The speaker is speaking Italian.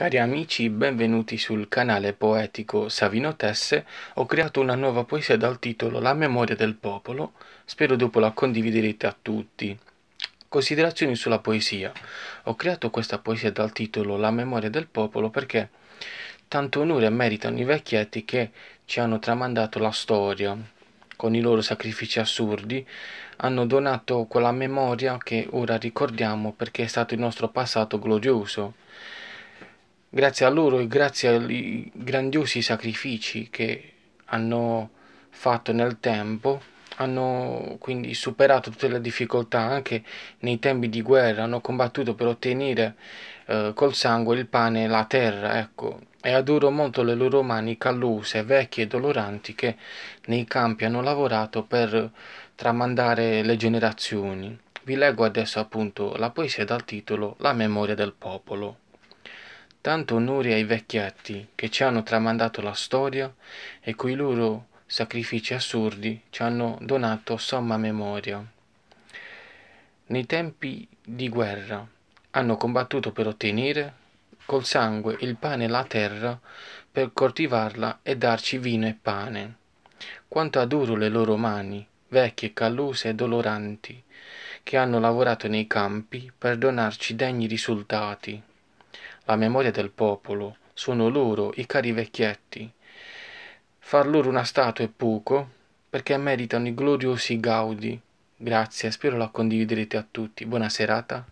Cari amici, benvenuti sul canale poetico Savino Tesse. Ho creato una nuova poesia dal titolo La memoria del popolo. Spero dopo la condividerete a tutti. Considerazioni sulla poesia. Ho creato questa poesia dal titolo La memoria del popolo perché tanto onore meritano i vecchietti che ci hanno tramandato la storia. Con i loro sacrifici assurdi hanno donato quella memoria che ora ricordiamo perché è stato il nostro passato glorioso grazie a loro e grazie ai grandiosi sacrifici che hanno fatto nel tempo, hanno quindi superato tutte le difficoltà anche nei tempi di guerra, hanno combattuto per ottenere eh, col sangue il pane e la terra, ecco. E adoro molto le loro mani callose, vecchie e doloranti che nei campi hanno lavorato per tramandare le generazioni. Vi leggo adesso appunto la poesia dal titolo La memoria del popolo tanto onore ai vecchietti che ci hanno tramandato la storia e coi loro sacrifici assurdi ci hanno donato somma memoria. Nei tempi di guerra hanno combattuto per ottenere col sangue il pane e la terra per coltivarla e darci vino e pane. Quanto adoro le loro mani, vecchie, calluse e doloranti, che hanno lavorato nei campi per donarci degni risultati la memoria del popolo, sono loro i cari vecchietti. Far loro una statua è poco, perché meritano i gloriosi gaudi. Grazie, spero la condividerete a tutti. Buona serata.